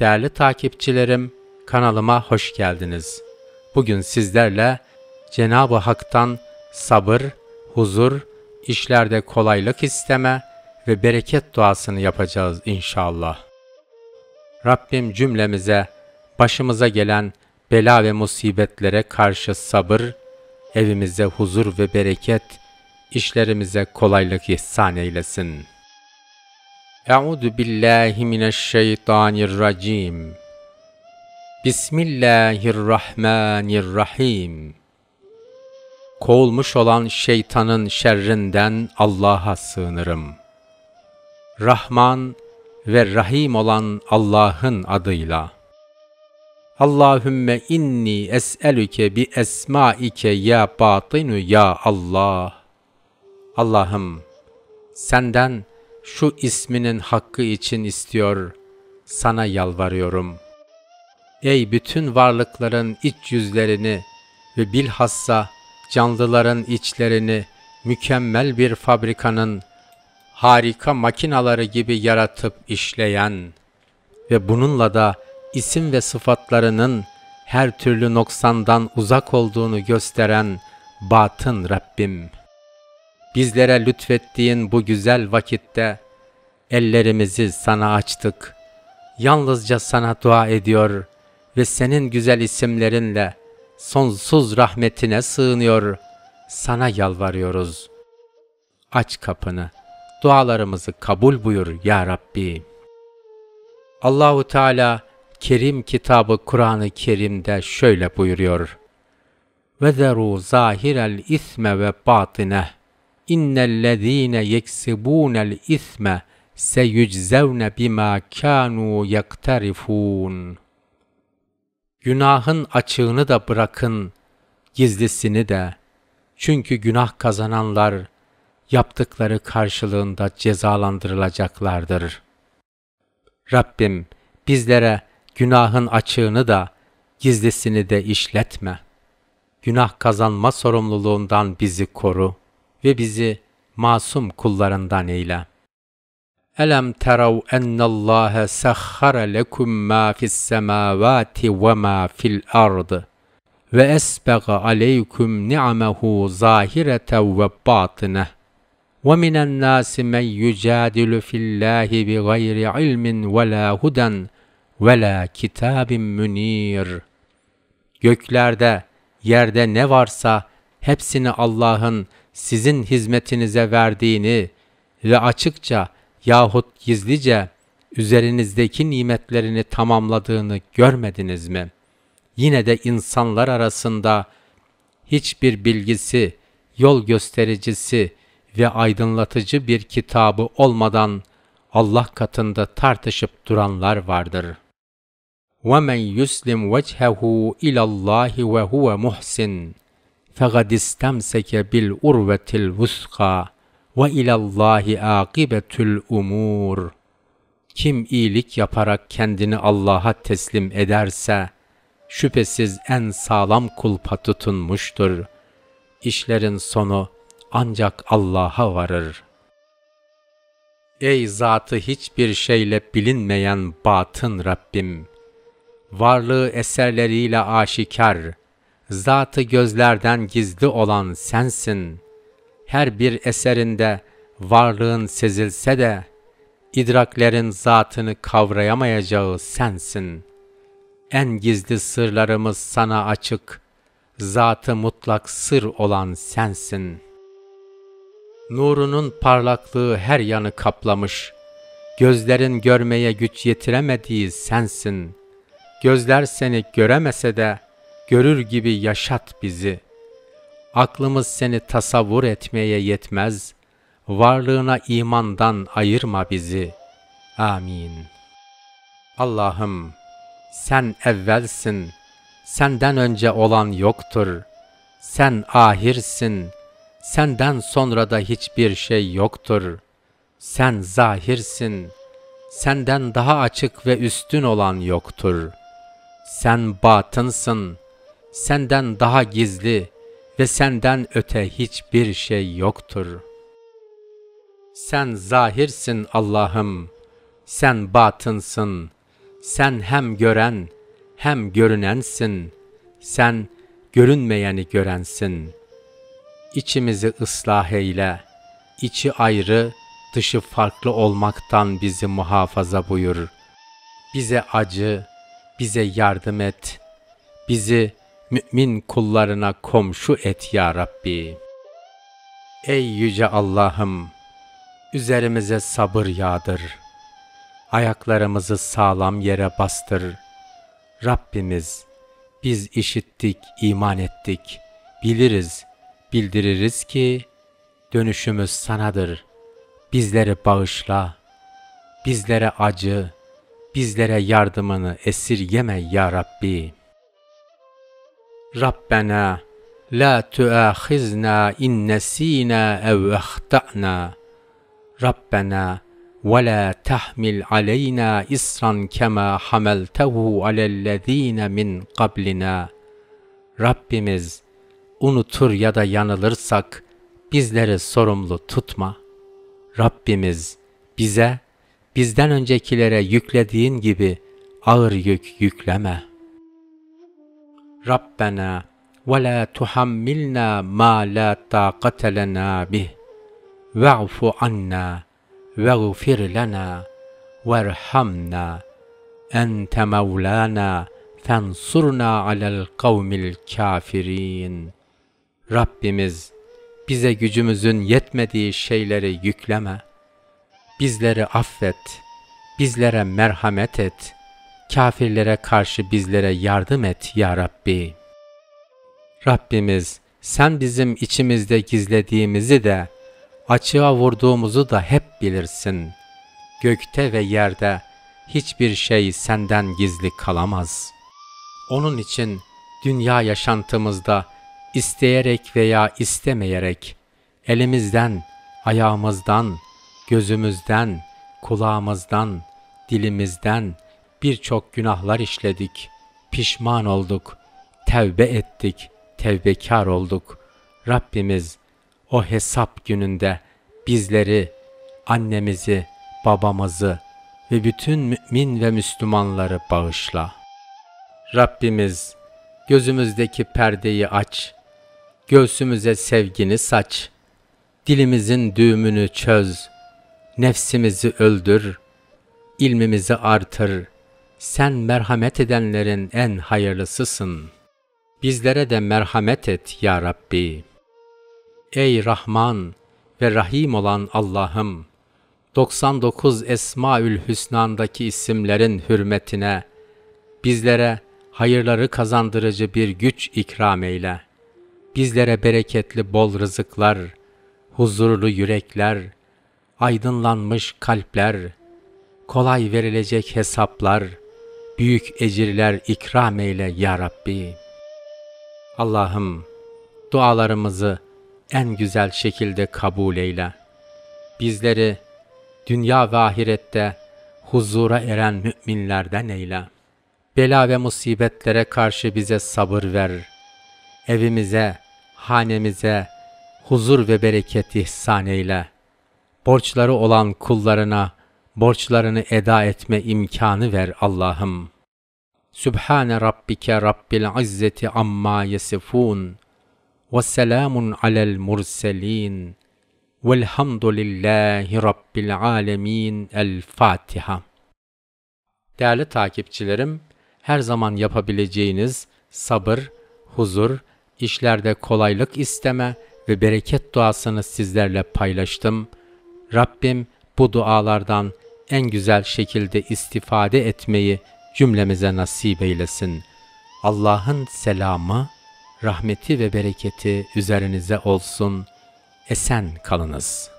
Değerli takipçilerim, kanalıma hoş geldiniz. Bugün sizlerle Cenab-ı Hak'tan sabır, huzur, işlerde kolaylık isteme ve bereket duasını yapacağız inşallah. Rabbim cümlemize başımıza gelen bela ve musibetlere karşı sabır, evimize huzur ve bereket, işlerimize kolaylık ihsan eylesin.'' Euzu billahi mineşşeytanirracim. Bismillahirrahmanirrahim. Kovulmuş olan şeytanın şerrinden Allah'a sığınırım. Rahman ve Rahim olan Allah'ın adıyla. Allahümme inni es'elüke bi esmaike ya batinu ya Allah. Allah'ım senden şu isminin hakkı için istiyor, sana yalvarıyorum. Ey bütün varlıkların iç yüzlerini ve bilhassa canlıların içlerini mükemmel bir fabrikanın harika makinaları gibi yaratıp işleyen ve bununla da isim ve sıfatlarının her türlü noksandan uzak olduğunu gösteren batın Rabbim. Bizlere lütfettiğin bu güzel vakitte ellerimizi sana açtık. Yalnızca sana dua ediyor ve senin güzel isimlerinle sonsuz rahmetine sığınıyor. Sana yalvarıyoruz. Aç kapını. Dualarımızı kabul buyur ya Rabbi. Allahu Teala Kerim kitabı Kur'an-ı Kerim'de şöyle buyuruyor. وَذَرُوا isme ve ba'tine, اِنَّ الَّذ۪ينَ يَكْسِبُونَ isme." seyüczevne bima kanu yaktarifun. Günahın açığını da bırakın, gizlisini de. Çünkü günah kazananlar yaptıkları karşılığında cezalandırılacaklardır. Rabbim bizlere günahın açığını da gizlisini de işletme. Günah kazanma sorumluluğundan bizi koru ve bizi masum kullarından eyle.'' Elem terav ennallâhe sehhara lekum mâ fissemâvâti ve mâ fil ardı ve esbega aleykum ni'amehu zahireten ve وَمِنَ النَّاسِ مَنْ يُجَادِلُ فِي اللّٰهِ بِغَيْرِ عِلْمٍ وَلَا هُدًى وَلَا كِتَابٍ مُنِيرٍ Göklerde, yerde ne varsa hepsini Allah'ın sizin hizmetinize verdiğini ve açıkça yahut gizlice üzerinizdeki nimetlerini tamamladığını görmediniz mi? Yine de insanlar arasında hiçbir bilgisi, yol göstericisi ve aydınlatıcı bir kitabı olmadan Allah katında tartışıp duranlar vardır. وَمَنْ يُسْلِمْ وَجْهَهُ اِلَى اللّٰهِ وَهُوَ مُحْسِنٍ فَغَدْ اِسْتَمْسَكَ بِالْعُرْوَةِ الْوُسْقَى ve ilallahi akibetül umur. Kim iyilik yaparak kendini Allah'a teslim ederse, şüphesiz en sağlam kulpa tutunmuştur. İşlerin sonu ancak Allah'a varır. Ey zatı hiçbir şeyle bilinmeyen batın Rabbim! Varlığı eserleriyle aşikar, zatı gözlerden gizli olan sensin her bir eserinde varlığın sezilse de idraklerin zatını kavrayamayacağı sensin. En gizli sırlarımız sana açık, zatı mutlak sır olan sensin. Nurunun parlaklığı her yanı kaplamış, gözlerin görmeye güç yetiremediği sensin. Gözler seni göremese de görür gibi yaşat bizi.'' Aklımız seni tasavvur etmeye yetmez. Varlığına imandan ayırma bizi. Amin. Allah'ım sen evvelsin. Senden önce olan yoktur. Sen ahirsin. Senden sonra da hiçbir şey yoktur. Sen zahirsin. Senden daha açık ve üstün olan yoktur. Sen batınsın. Senden daha gizli, ve senden öte hiçbir şey yoktur. Sen zahirsin Allah'ım, sen batınsın, sen hem gören hem görünensin, sen görünmeyeni görensin. İçimizi ıslah eyle, içi ayrı, dışı farklı olmaktan bizi muhafaza buyur. Bize acı, bize yardım et, bizi mümin kullarına komşu et ya Rabbi. Ey yüce Allah'ım, üzerimize sabır yağdır. Ayaklarımızı sağlam yere bastır. Rabbimiz, biz işittik, iman ettik. Biliriz, bildiririz ki dönüşümüz sanadır. Bizleri bağışla, bizlere acı, bizlere yardımını esirgeme ya Rabbi.'' Rabbena la tuahizna in nesina ev ahtana. Rabbena ve la tahmil aleyna isran kema hamaltehu alellezine min qablina. Rabbimiz unutur ya da yanılırsak bizleri sorumlu tutma. Rabbimiz bize bizden öncekilere yüklediğin gibi ağır yük yükleme.'' Rabbena ve la tuhammilna ma la taqate lena bih ve'fu anna ve'gfir lena verhamna ente mevlana fensurna alel kavmil kafirin Rabbimiz bize gücümüzün yetmediği şeyleri yükleme bizleri affet bizlere merhamet et kafirlere karşı bizlere yardım et ya Rabbi. Rabbimiz sen bizim içimizde gizlediğimizi de açığa vurduğumuzu da hep bilirsin. Gökte ve yerde hiçbir şey senden gizli kalamaz. Onun için dünya yaşantımızda isteyerek veya istemeyerek elimizden, ayağımızdan, gözümüzden, kulağımızdan, dilimizden, birçok günahlar işledik, pişman olduk, tevbe ettik, tevbekar olduk. Rabbimiz o hesap gününde bizleri, annemizi, babamızı ve bütün mümin ve Müslümanları bağışla. Rabbimiz gözümüzdeki perdeyi aç, göğsümüze sevgini saç, dilimizin düğümünü çöz, nefsimizi öldür, ilmimizi artır.'' sen merhamet edenlerin en hayırlısısın. Bizlere de merhamet et ya Rabbi. Ey Rahman ve Rahim olan Allah'ım! 99 Esmaül Hüsna'ndaki isimlerin hürmetine bizlere hayırları kazandırıcı bir güç ikram eyle. Bizlere bereketli bol rızıklar, huzurlu yürekler, aydınlanmış kalpler, kolay verilecek hesaplar, büyük ecirler ikram eyle ya Rabbi. Allah'ım dualarımızı en güzel şekilde kabul eyle. Bizleri dünya ve ahirette huzura eren müminlerden eyle. Bela ve musibetlere karşı bize sabır ver. Evimize, hanemize huzur ve bereket ihsan eyle. Borçları olan kullarına borçlarını eda etme imkanı ver Allah'ım.'' Sübhane rabbike rabbil izzeti amma yesifun ve selamun alel murselin velhamdülillahi rabbil alemin el Fatiha. Değerli takipçilerim, her zaman yapabileceğiniz sabır, huzur, işlerde kolaylık isteme ve bereket duasını sizlerle paylaştım. Rabbim bu dualardan en güzel şekilde istifade etmeyi cümlemize nasip eylesin. Allah'ın selamı, rahmeti ve bereketi üzerinize olsun. Esen kalınız.''